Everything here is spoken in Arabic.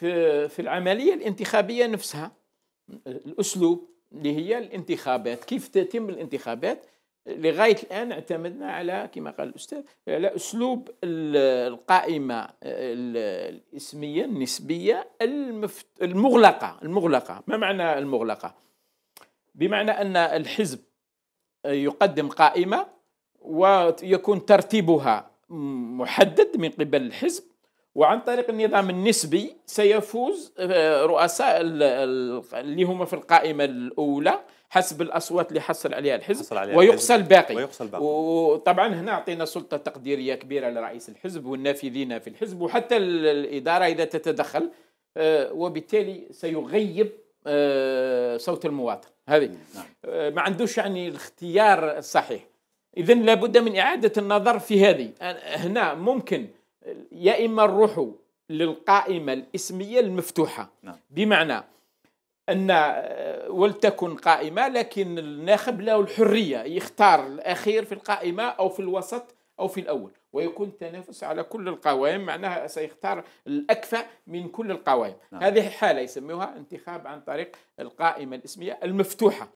في في العمليه الانتخابيه نفسها الاسلوب اللي هي الانتخابات كيف تتم الانتخابات لغايه الان اعتمدنا على كما قال الاستاذ على اسلوب القائمه الاسميه النسبيه المفت... المغلقه المغلقه ما معنى المغلقه بمعنى ان الحزب يقدم قائمه ويكون ترتيبها محدد من قبل الحزب وعن طريق النظام النسبي سيفوز آه، رؤساء اللي هما في القائمه الاولى حسب الاصوات اللي حصل عليها الحزب حصل عليها ويقصى الباقي ويقصى الباقي وطبعا هنا اعطينا سلطه تقديريه كبيره لرئيس الحزب والنافذين في الحزب وحتى الاداره اذا تتدخل آه، وبالتالي سيغيب آه، صوت المواطن هذه نعم. ما عندوش يعني الاختيار الصحيح اذا لابد من اعاده النظر في هذه هنا ممكن يا إما نروحوا للقائمة الإسمية المفتوحة نعم. بمعنى أن آه، ولتكن قائمة لكن الناخب له الحرية يختار الأخير في القائمة أو في الوسط أو في الأول ويكون التنافس على كل القوائم معناها سيختار الأكفأ من كل القوائم نعم. هذه حالة يسموها انتخاب عن طريق القائمة الإسمية المفتوحة